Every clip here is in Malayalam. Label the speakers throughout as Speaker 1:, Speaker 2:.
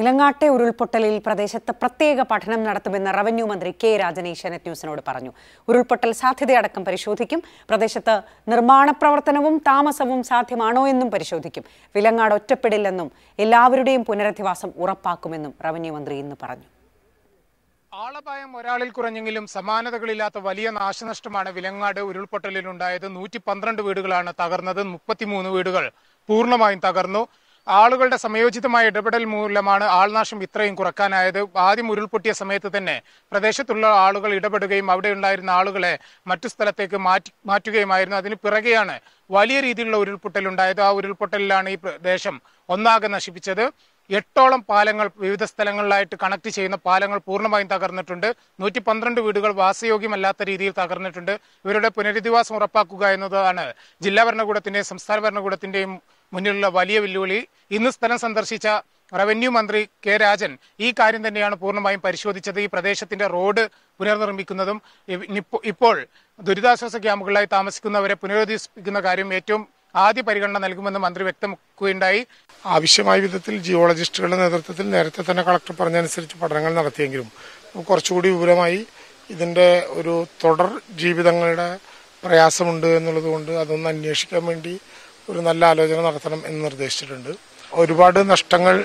Speaker 1: നിലങ്ങാട്ടെ ഉരുൾപൊട്ടലിൽ പ്രദേശത്ത് പ്രത്യേക പഠനം നടത്തുമെന്ന് റവന്യൂ മന്ത്രി കെ രാജൻ നെറ്റ് ന്യൂസിനോട് പറഞ്ഞു ഉരുൾപൊട്ടൽ സാധ്യതയടക്കം പരിശോധിക്കും പ്രദേശത്ത് നിർമ്മാണ പ്രവർത്തനവും താമസവും സാധ്യമാണോ എന്നും പരിശോധിക്കും വിലങ്ങാട് ഒറ്റപ്പെടില്ലെന്നും എല്ലാവരുടെയും പുനരധിവാസം ഉറപ്പാക്കുമെന്നും റവന്യൂ മന്ത്രി ഇന്ന് പറഞ്ഞു
Speaker 2: ആളപായം ഒരാളിൽ കുറഞ്ഞെങ്കിലും സമാനതകളില്ലാത്ത വലിയ നാശനഷ്ടമാണ് വിലങ്ങാട് ഉണ്ടായത് നൂറ്റി പന്ത്രണ്ട് വീടുകളാണ് തകർന്നത് മുപ്പത്തിമൂന്ന് വീടുകൾ പൂർണ്ണമായും തകർന്നു ആളുകളുടെ സമയോചിതമായ ഇടപെടൽ മൂലമാണ് ആൾനാശം ഇത്രയും കുറക്കാനായത് ആദ്യം ഉരുൾപൊട്ടിയ സമയത്ത് തന്നെ പ്രദേശത്തുള്ള ആളുകൾ ഇടപെടുകയും അവിടെ ഉണ്ടായിരുന്ന ആളുകളെ മറ്റു സ്ഥലത്തേക്ക് മാറ്റി മാറ്റുകയുമായിരുന്നു അതിന് പിറകെയാണ് വലിയ രീതിയിലുള്ള ഉരുൾപൊട്ടൽ ഉണ്ടായത് ആ ഉരുൾപൊട്ടലിലാണ് ഈ പ്രദേശം ഒന്നാകെ നശിപ്പിച്ചത് എട്ടോളം പാലങ്ങൾ വിവിധ സ്ഥലങ്ങളിലായിട്ട് കണക്ട് ചെയ്യുന്ന പാലങ്ങൾ പൂർണ്ണമായും തകർന്നിട്ടുണ്ട് നൂറ്റി പന്ത്രണ്ട് വീടുകൾ വാസയോഗ്യമല്ലാത്ത രീതിയിൽ തകർന്നിട്ടുണ്ട് ഇവരുടെ പുനരധിവാസം ഉറപ്പാക്കുക എന്നതാണ് ജില്ലാ ഭരണകൂടത്തിന്റെയും സംസ്ഥാന ഭരണകൂടത്തിന്റെയും മുന്നിലുള്ള വലിയ വെല്ലുവിളി ഇന്ന് സ്ഥലം സന്ദർശിച്ച റവന്യൂ മന്ത്രി കെ രാജൻ ഈ കാര്യം തന്നെയാണ് പൂർണ്ണമായും പരിശോധിച്ചത് ഈ പ്രദേശത്തിന്റെ റോഡ് പുനർനിർമ്മിക്കുന്നതും ഇപ്പോൾ ദുരിതാശ്വാസ ക്യാമ്പുകളിലായി താമസിക്കുന്നവരെ പുനരധിപ്പിക്കുന്ന കാര്യം ഏറ്റവും ആദ്യ പരിഗണന നൽകുമെന്ന് മന്ത്രി വ്യക്തമാക്കുകയുണ്ടായി
Speaker 3: ആവശ്യമായ വിധത്തിൽ ജിയോളജിസ്റ്റുകളുടെ നേതൃത്വത്തിൽ നേരത്തെ തന്നെ കളക്ടർ പറഞ്ഞനുസരിച്ച് പഠനങ്ങൾ നടത്തിയെങ്കിലും കുറച്ചുകൂടി വിപുലമായി ഇതിന്റെ ഒരു തുടർ ജീവിതങ്ങളുടെ പ്രയാസമുണ്ട് എന്നുള്ളത് കൊണ്ട് അതൊന്ന് അന്വേഷിക്കാൻ വേണ്ടി ഒരു നല്ല ആലോചന നടത്തണം എന്ന് നിർദ്ദേശിച്ചിട്ടുണ്ട് ഒരുപാട് നഷ്ടങ്ങൾ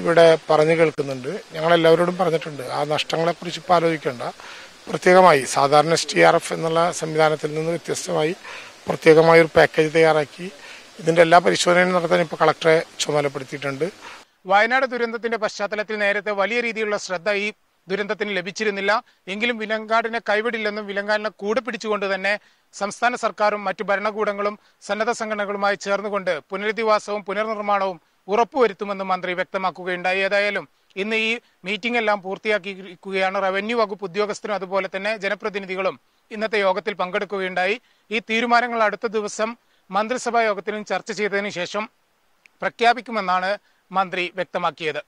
Speaker 3: ഇവിടെ പറഞ്ഞു കേൾക്കുന്നുണ്ട് ഞങ്ങൾ എല്ലാവരോടും പറഞ്ഞിട്ടുണ്ട് ആ നഷ്ടങ്ങളെക്കുറിച്ച് ഇപ്പോൾ ആലോചിക്കേണ്ട പ്രത്യേകമായി സാധാരണ എസ് ടി ആർ എഫ് എന്നുള്ള സംവിധാനത്തിൽ നിന്ന് വ്യത്യസ്തമായി പ്രത്യേകമായ ഒരു പാക്കേജ് തയ്യാറാക്കി ഇതിന്റെ എല്ലാ പരിശോധനയും നടത്താൻ ഇപ്പോൾ കളക്ടറെ ചുമതലപ്പെടുത്തിയിട്ടുണ്ട്
Speaker 2: വയനാട് ദുരന്തത്തിന്റെ പശ്ചാത്തലത്തിൽ നേരത്തെ വലിയ രീതിയിലുള്ള ശ്രദ്ധ ഈ ദുരന്തത്തിന് ലഭിച്ചിരുന്നില്ല എങ്കിലും വിലങ്കാടിനെ കൈവിടില്ലെന്നും വിലങ്കാടിനെ കൂടെ പിടിച്ചുകൊണ്ട് തന്നെ സംസ്ഥാന സർക്കാരും മറ്റു ഭരണകൂടങ്ങളും സന്നദ്ധ സംഘടനകളുമായി ചേർന്നുകൊണ്ട് പുനരധിവാസവും പുനർനിർമ്മാണവും ഉറപ്പുവരുത്തുമെന്നും മന്ത്രി വ്യക്തമാക്കുകയുണ്ടായി ഏതായാലും ഇന്ന് ഈ മീറ്റിംഗ് എല്ലാം പൂർത്തിയാക്കിയിരിക്കുകയാണ് റവന്യൂ വകുപ്പ് ഉദ്യോഗസ്ഥരും അതുപോലെ തന്നെ ജനപ്രതിനിധികളും ഇന്നത്തെ യോഗത്തിൽ പങ്കെടുക്കുകയുണ്ടായി ഈ തീരുമാനങ്ങൾ അടുത്ത ദിവസം മന്ത്രിസഭാ യോഗത്തിലും ചർച്ച ചെയ്തതിനു ശേഷം പ്രഖ്യാപിക്കുമെന്നാണ് മന്ത്രി വ്യക്തമാക്കിയത്